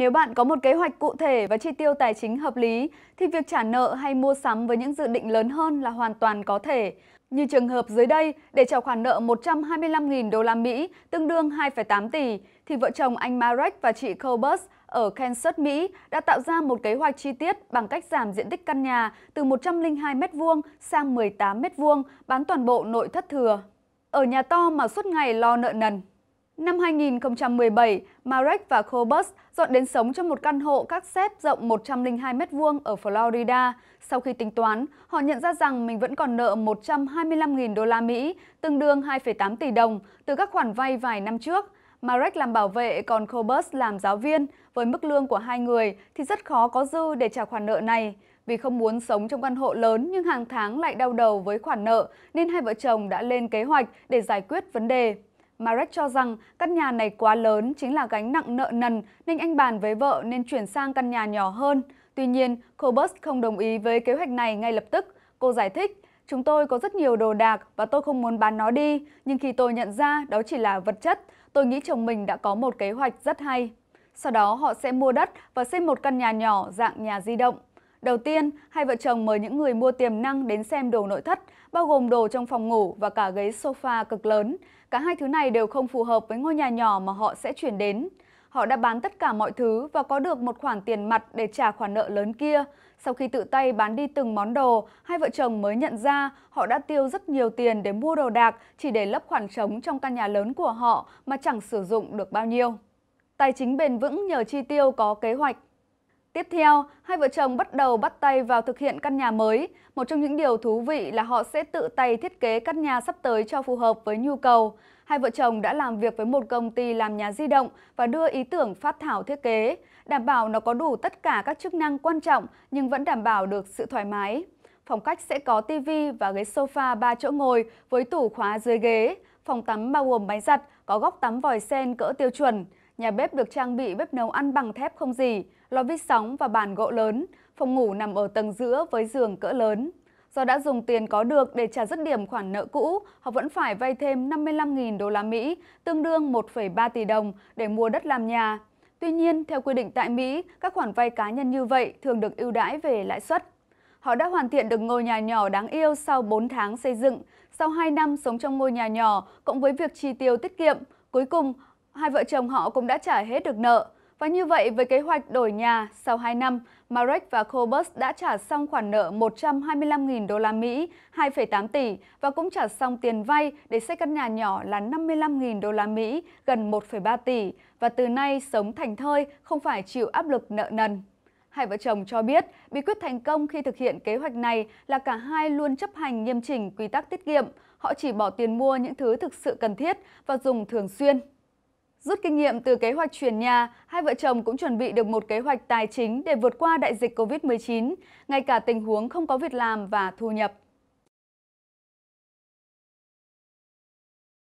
Nếu bạn có một kế hoạch cụ thể và chi tiêu tài chính hợp lý, thì việc trả nợ hay mua sắm với những dự định lớn hơn là hoàn toàn có thể. Như trường hợp dưới đây, để trả khoản nợ 125.000 đô la Mỹ, tương đương 2,8 tỷ, thì vợ chồng anh Marek và chị Colbus ở Kansas, Mỹ đã tạo ra một kế hoạch chi tiết bằng cách giảm diện tích căn nhà từ 102 m2 sang 18 m2, bán toàn bộ nội thất thừa. Ở nhà to mà suốt ngày lo nợ nần, Năm 2017, Marek và Cobus dọn đến sống trong một căn hộ các xếp rộng 102 m2 ở Florida. Sau khi tính toán, họ nhận ra rằng mình vẫn còn nợ 125.000 đô la Mỹ, tương đương 2,8 tỷ đồng, từ các khoản vay vài năm trước. Marek làm bảo vệ, còn Cobus làm giáo viên. Với mức lương của hai người thì rất khó có dư để trả khoản nợ này. Vì không muốn sống trong căn hộ lớn nhưng hàng tháng lại đau đầu với khoản nợ, nên hai vợ chồng đã lên kế hoạch để giải quyết vấn đề. Marek cho rằng căn nhà này quá lớn chính là gánh nặng nợ nần nên anh bàn với vợ nên chuyển sang căn nhà nhỏ hơn. Tuy nhiên, Cobus không đồng ý với kế hoạch này ngay lập tức. Cô giải thích, chúng tôi có rất nhiều đồ đạc và tôi không muốn bán nó đi, nhưng khi tôi nhận ra đó chỉ là vật chất, tôi nghĩ chồng mình đã có một kế hoạch rất hay. Sau đó họ sẽ mua đất và xây một căn nhà nhỏ dạng nhà di động. Đầu tiên, hai vợ chồng mời những người mua tiềm năng đến xem đồ nội thất, bao gồm đồ trong phòng ngủ và cả ghế sofa cực lớn. Cả hai thứ này đều không phù hợp với ngôi nhà nhỏ mà họ sẽ chuyển đến. Họ đã bán tất cả mọi thứ và có được một khoản tiền mặt để trả khoản nợ lớn kia. Sau khi tự tay bán đi từng món đồ, hai vợ chồng mới nhận ra họ đã tiêu rất nhiều tiền để mua đồ đạc chỉ để lấp khoản trống trong căn nhà lớn của họ mà chẳng sử dụng được bao nhiêu. Tài chính bền vững nhờ chi tiêu có kế hoạch. Tiếp theo, hai vợ chồng bắt đầu bắt tay vào thực hiện căn nhà mới. Một trong những điều thú vị là họ sẽ tự tay thiết kế căn nhà sắp tới cho phù hợp với nhu cầu. Hai vợ chồng đã làm việc với một công ty làm nhà di động và đưa ý tưởng phát thảo thiết kế, đảm bảo nó có đủ tất cả các chức năng quan trọng nhưng vẫn đảm bảo được sự thoải mái. Phòng khách sẽ có tivi và ghế sofa 3 chỗ ngồi với tủ khóa dưới ghế. Phòng tắm bao gồm máy giặt, có góc tắm vòi sen cỡ tiêu chuẩn. Nhà bếp được trang bị bếp nấu ăn bằng thép không gì, lò vi sóng và bàn gỗ lớn. Phòng ngủ nằm ở tầng giữa với giường cỡ lớn. Do đã dùng tiền có được để trả dứt điểm khoản nợ cũ, họ vẫn phải vay thêm 55.000 đô la Mỹ, tương đương 1,3 tỷ đồng để mua đất làm nhà. Tuy nhiên, theo quy định tại Mỹ, các khoản vay cá nhân như vậy thường được ưu đãi về lãi suất. Họ đã hoàn thiện được ngôi nhà nhỏ đáng yêu sau 4 tháng xây dựng. Sau 2 năm sống trong ngôi nhà nhỏ, cộng với việc chi tiêu tiết kiệm, cuối cùng hai vợ chồng họ cũng đã trả hết được nợ. Và như vậy, với kế hoạch đổi nhà, sau 2 năm, Marek và Cobus đã trả xong khoản nợ 125.000 đô la Mỹ, 2,8 tỷ và cũng trả xong tiền vay để xây căn nhà nhỏ là 55.000 đô la Mỹ, gần 1,3 tỷ và từ nay sống thành thơi, không phải chịu áp lực nợ nần. Hai vợ chồng cho biết, bí quyết thành công khi thực hiện kế hoạch này là cả hai luôn chấp hành nghiêm chỉnh quy tắc tiết kiệm. Họ chỉ bỏ tiền mua những thứ thực sự cần thiết và dùng thường xuyên. Rút kinh nghiệm từ kế hoạch chuyển nhà, hai vợ chồng cũng chuẩn bị được một kế hoạch tài chính để vượt qua đại dịch COVID-19, ngay cả tình huống không có việc làm và thu nhập.